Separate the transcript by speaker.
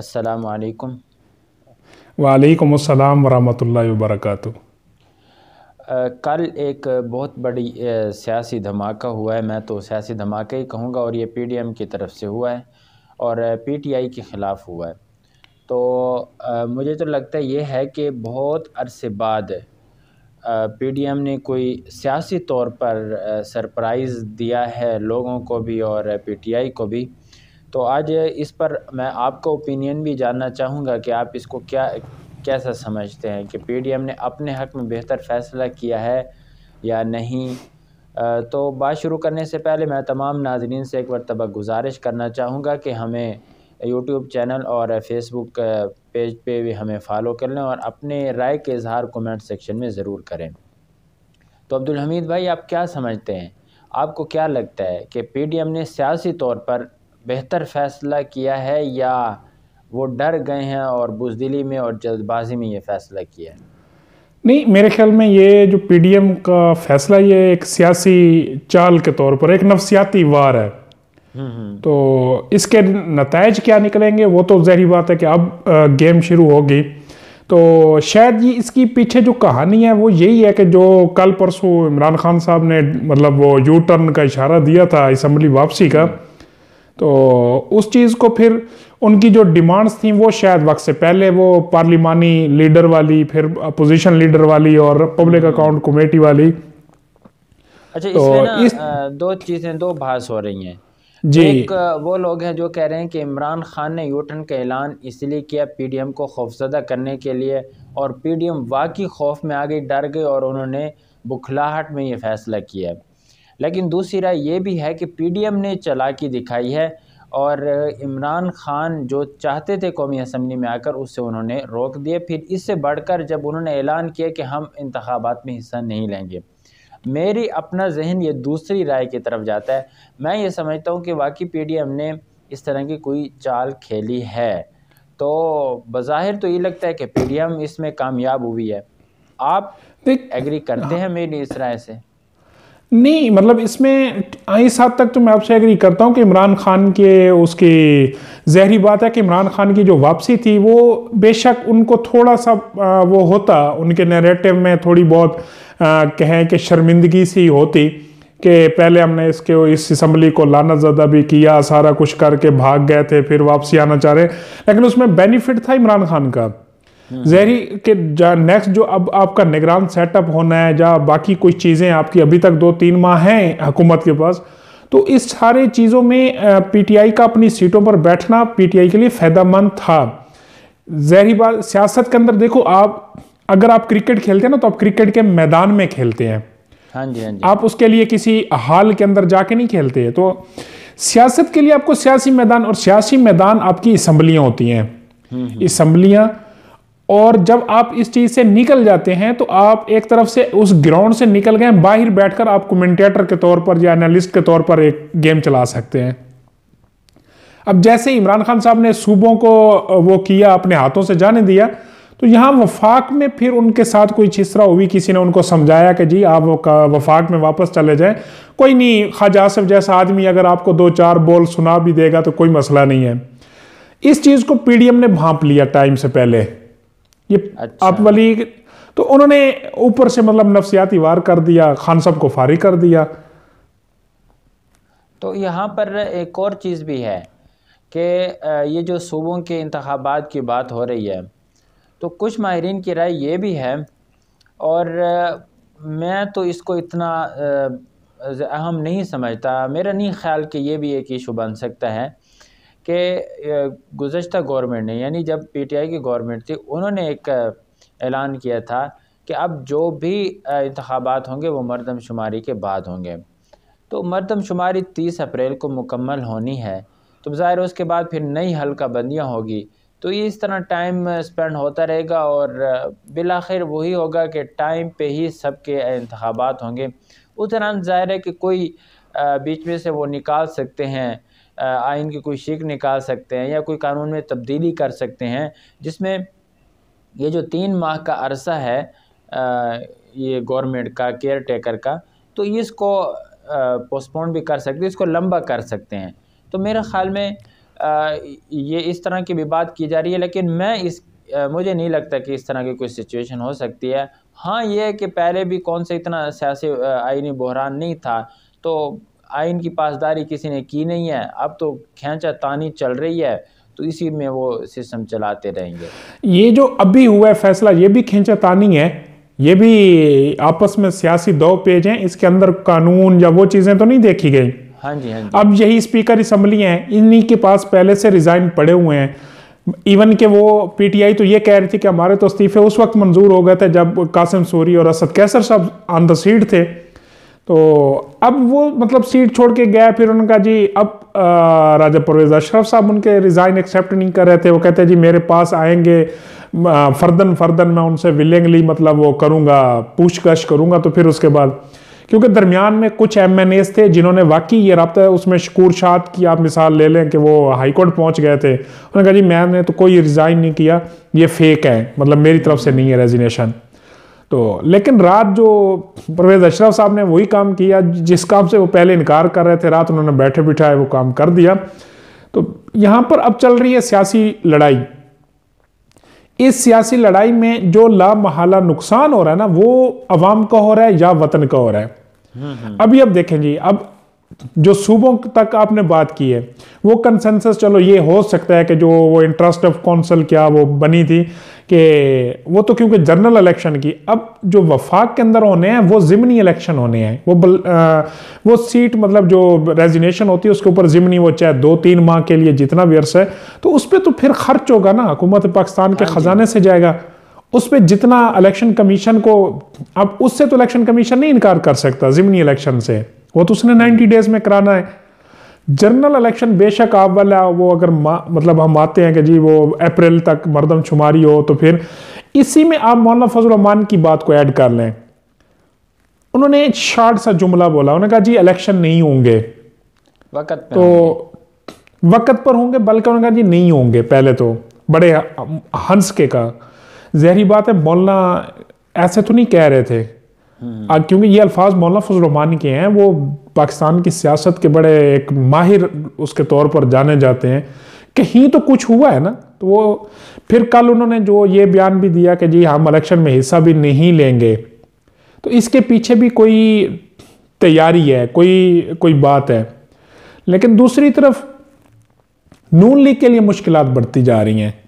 Speaker 1: असलकम
Speaker 2: वालेकुम अस्सलाम वरहमतुल्लाहि वबरकatuह
Speaker 1: कल एक बहुत बड़ी सियासी धमाका हुआ है मैं तो सियासी धमाके ही कहूँगा और ये पीडीएम की तरफ से हुआ है और पीटीआई के ख़िलाफ़ हुआ है तो आ, मुझे तो लगता है ये है कि बहुत अरसे बाद पीडीएम ने कोई सियासी तौर पर सरप्राइज़ दिया है लोगों को भी और पीटीआई को भी तो आज इस पर मैं आपका ओपिनियन भी जानना चाहूँगा कि आप इसको क्या कैसा समझते हैं कि पीडीएम ने अपने हक़ में बेहतर फ़ैसला किया है या नहीं तो बात शुरू करने से पहले मैं तमाम नाजरन से एक मरतबा गुजारिश करना चाहूँगा कि हमें यूट्यूब चैनल और फेसबुक पेज पे भी हमें फॉलो कर लें और अपने राय के इजहार कमेंट सेक्शन में ज़रूर करें तो अब्दुल हमीद भाई आप क्या समझते हैं आपको क्या लगता है कि पीडीएम ने सियासी तौर पर बेहतर फ़ैसला किया है या वो डर गए हैं और बुजदिली में और जल्दबाजी में ये फ़ैसला किया है
Speaker 2: नहीं मेरे ख्याल में ये जो पीडीएम का फ़ैसला ये एक सियासी चाल के तौर पर एक नफसियाती वार है हम्म, हम्म। तो इसके नतज क्या निकलेंगे वो तो जहरी बात है कि अब गेम शुरू होगी तो शायद ये इसकी पीछे जो कहानी है वो यही है कि जो कल परसों इमरान खान साहब ने मतलब वो यू टर्न का इशारा दिया था इसम्बली वापसी का हम्म। तो उस चीज़ को फिर उनकी जो डिमांड्स थी वो शायद वक्त से पहले वो पार्लिमानी लीडर वाली फिर अपोजिशन लीडर वाली और पब्लिक हम्म। अकाउंट कमेटी वाली
Speaker 1: अच्छा तो इसमें इस... दो चीज़ें दो बहस हो रही हैं जी एक वो लोग हैं जो कह रहे हैं कि इमरान खान ने यूटर्न का ऐलान इसलिए किया पीडीएम को खौफजदा करने के लिए और पीडीएम वाकई खौफ में आ गई डर गई और उन्होंने बुखलाहट में ये फैसला किया लेकिन दूसरी राय ये भी है कि पीडीएम ने चलाकी दिखाई है और इमरान खान जो चाहते थे कौमी असम्बली में आकर उससे उन्होंने रोक दिए फिर इससे बढ़कर जब उन्होंने ऐलान किया कि हम इंतबात में हिस्सा नहीं लेंगे मेरी अपना जहन ये दूसरी राय की तरफ जाता है मैं ये समझता हूँ कि वाकई एम ने इस तरह की कोई चाल खेली है तो बज़ाहिर तो ये लगता है कि एम इसमें कामयाब हुई है आप एग्री करते हाँ। हैं मेरी इस राय से
Speaker 2: नहीं मतलब इसमें इस हद तक तो मैं आपसे एग्री करता हूँ कि इमरान खान के उसके जहरी बात है कि इमरान खान की जो वापसी थी वो बेशक उनको थोड़ा सा वो होता उनके नैरेटिव में थोड़ी बहुत कहें कि शर्मिंदगी सी होती कि पहले हमने इसके इस इसम्बली को लाना ज़्यादा भी किया सारा कुछ करके भाग गए थे फिर वापसी आना चाह रहे लेकिन उसमें बेनिफिट था इमरान खान का हम्म। जहरी के नेक्स्ट जो अब आपका निगरान सेटअप होना है या बाकी कुछ चीज़ें आपकी अभी तक दो तीन माह हैं हुकूमत के पास तो इस सारे चीज़ों में पीटीआई का अपनी सीटों पर बैठना पीटीआई के लिए फ़ायदामंद था जहरी बात सियासत के अंदर देखो आप अगर आप क्रिकेट खेलते हैं ना तो आप क्रिकेट के मैदान में खेलते हैं हाँ जी हाँ जी आप उसके लिए किसी हाल के अंदर जाके नहीं खेलते हैं तो सियासत के लिए आपको सियासी मैदान और सियासी मैदान आपकी इसम्बलियाँ होती हैं इसम्बलियाँ हम्म, हम्म। और जब आप इस चीज़ से निकल जाते हैं तो आप एक तरफ से उस ग्राउंड से निकल गए बाहर बैठकर आप कमेंटेटर के तौर पर या एनालिस्ट के तौर पर एक गेम चला सकते हैं अब जैसे इमरान खान साहब ने सूबों को वो किया अपने हाथों से जाने दिया तो यहां वफाक में फिर उनके साथ कोई छिसरा हुई किसी ने उनको समझाया कि जी आप वफाक में वापस चले जाएं कोई नहीं ख्वाजा आसफ जैसा आदमी अगर आपको दो चार बोल सुना भी देगा तो कोई मसला नहीं है इस चीज़ को पीडीएम ने भांप लिया टाइम से पहले ये अच्छा। आप वली तो उन्होंने ऊपर से मतलब नफसियाती वार कर दिया खान साहब को फारिग कर दिया
Speaker 1: तो यहाँ पर एक और चीज़ भी है कि ये जो सूबों के इंतबात की बात हो रही है तो कुछ माहरीन की राय ये भी है और मैं तो इसको इतना अहम नहीं समझता मेरा नहीं ख्याल कि ये भी एक इशू बन सकता है कि गुज्त गवर्नमेंट ने यानी जब पी टी आई की गवर्नमेंट थी उन्होंने एक ऐलान किया था कि अब जो भी इंतबात होंगे वो मरदमशुमारी के बाद होंगे तो मरदमशुमारी तीस अप्रैल को मुकम्मल होनी है तो ज़ाहिर उसके बाद फिर नई हल्का बंदियाँ होगी तो ये इस तरह टाइम स्पेंड होता रहेगा और बिलाखिर वही होगा कि टाइम पे ही सब के इंतबात होंगे उस दौरान ज़ाहिर है कि कोई बीच में से वो निकाल सकते हैं आइन की कोई शिक निकाल सकते हैं या कोई कानून में तब्दीली कर सकते हैं जिसमें ये जो तीन माह का अरसा है ये गवर्नमेंट का केयर टेकर का तो इसको पोस्टपोन भी कर सकते हैं इसको लंबा कर सकते हैं तो मेरे ख़्याल में आ, ये इस तरह की भी बात की जा रही है लेकिन मैं इस आ, मुझे नहीं लगता कि इस तरह की कोई सिचुएशन हो सकती है हाँ ये है कि पहले भी कौन सा इतना सियासी आइनी बहरान नहीं था तो आइन की पासदारी किसी ने की नहीं है अब तो खेचा तानी चल रही है तो इसी में वो सिस्टम चलाते रहेंगे
Speaker 2: ये जो अभी हुआ है फैसला ये भी खेचा तानी है ये भी आपस में सियासी दो पेज हैं इसके अंदर कानून या वो चीज़ें तो नहीं देखी गई हाँ जी हाँ जी अब यही स्पीकर असम्बली हैं इन्हीं के पास पहले से रिज़ाइन पड़े हुए हैं इवन के वो पीटीआई तो ये कह रही थी कि हमारे तो इस्तीफे उस वक्त मंजूर हो गए थे जब कासिम सूरी और असद कैसर साहब ऑन द सीट थे तो अब वो मतलब सीट छोड़ के गया फिर उन्होंने कहा जी अब राजा परवेज अशरफ साहब उनके रिज़ाइन एक्सेप्ट नहीं कर रहे थे वो कहते हैं जी मेरे पास आएंगे फर्दन फर्दन मैं उनसे विलिंगली मतलब वो करूँगा पूछताछ करूँगा तो फिर उसके बाद क्योंकि दरमियान में कुछ एम एन एज थे जिन्होंने वाकई ये रबता है उसमें शकूर शाद की आप मिसाल ले लें कि वो हाईकोर्ट पहुँच गए थे उन्होंने कहा जी मैंने तो कोई रिज़ाइन नहीं किया ये फेक है मतलब मेरी तरफ से नहीं है रेजिनेशन तो लेकिन रात जो परवेज अशरफ साहब ने वही काम किया जिस काम से वो पहले इनकार कर रहे थे रात उन्होंने बैठे बिठाए वो काम कर दिया तो यहां पर अब चल रही है सियासी लड़ाई इस सियासी लड़ाई में जो लामहला नुकसान हो रहा है ना वो अवाम का हो रहा है या वतन का हो रहा है अभी हम्म, हम्म। अब देखें जी अब जो सूबों तक आपने बात की है वो कंसेंसस चलो ये हो सकता है कि जो वो इंटरेस्ट ऑफ काउंसिल क्या वो बनी थी कि वो तो क्योंकि जनरल इलेक्शन की अब जो वफाक के अंदर होने हैं वो ज़िमनी इलेक्शन होने हैं वो बल, आ, वो सीट मतलब जो रेजिनेशन होती है उसके ऊपर ज़िमनी वो चाहे दो तीन माह के लिए जितना भी अर्स है तो उस पर तो फिर खर्च होगा ना हुकूमत पाकिस्तान के हाँ ख़जाने से जाएगा उस पर जितना इलेक्शन कमीशन को अब उससे तो इलेक्शन कमीशन नहीं इनकार कर सकता ज़िमनी इलेक्शन से वो तो उसने नाइन्टी डेज़ में कराना है जनरल इलेक्शन बेशक आप वाला वो अगर मतलब हम आते हैं कि जी वो अप्रैल तक मरदम शुमारी हो तो फिर इसी में आप मौलाना फजलरहमान की बात को ऐड कर लें उन्होंने एक शार्ट सा जुमला बोला उन्होंने कहा जी इलेक्शन नहीं होंगे वक्त तो वक्त पर होंगे बल्कि उन्होंने कहा जी नहीं होंगे पहले तो बड़े हंस के कहा जहरी बात है मौलाना ऐसे तो नहीं कह रहे थे क्योंकि ये अल्फाज मौलाना रहमानी के हैं वो पाकिस्तान की सियासत के बड़े एक माहिर उसके तौर पर जाने जाते हैं कहीं तो कुछ हुआ है ना तो वो फिर कल उन्होंने जो ये बयान भी दिया कि जी हम इलेक्शन में हिस्सा भी नहीं लेंगे तो इसके पीछे भी कोई तैयारी है कोई कोई बात है लेकिन दूसरी तरफ नून लीग के लिए मुश्किल बढ़ती जा
Speaker 1: रही हैं